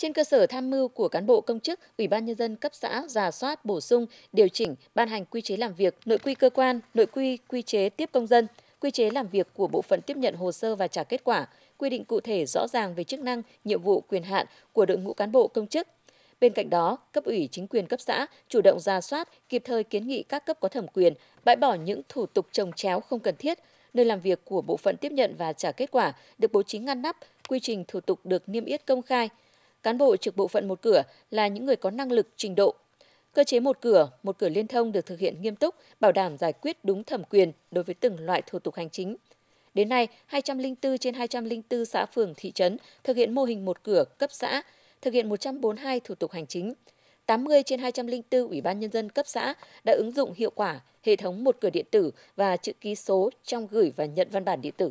Trên cơ sở tham mưu của cán bộ công chức, Ủy ban nhân dân cấp xã giả soát, bổ sung, điều chỉnh, ban hành quy chế làm việc, nội quy cơ quan, nội quy quy chế tiếp công dân, quy chế làm việc của bộ phận tiếp nhận hồ sơ và trả kết quả, quy định cụ thể rõ ràng về chức năng, nhiệm vụ, quyền hạn của đội ngũ cán bộ công chức. Bên cạnh đó, cấp ủy chính quyền cấp xã chủ động ra soát, kịp thời kiến nghị các cấp có thẩm quyền bãi bỏ những thủ tục trồng chéo không cần thiết, nơi làm việc của bộ phận tiếp nhận và trả kết quả được bố trí ngăn nắp, quy trình thủ tục được niêm yết công khai – Cán bộ trực bộ phận một cửa là những người có năng lực, trình độ. Cơ chế một cửa, một cửa liên thông được thực hiện nghiêm túc, bảo đảm giải quyết đúng thẩm quyền đối với từng loại thủ tục hành chính. Đến nay, 204 trên 204 xã phường thị trấn thực hiện mô hình một cửa cấp xã, thực hiện 142 thủ tục hành chính. 80 trên 204 Ủy ban Nhân dân cấp xã đã ứng dụng hiệu quả hệ thống một cửa điện tử và chữ ký số trong gửi và nhận văn bản điện tử.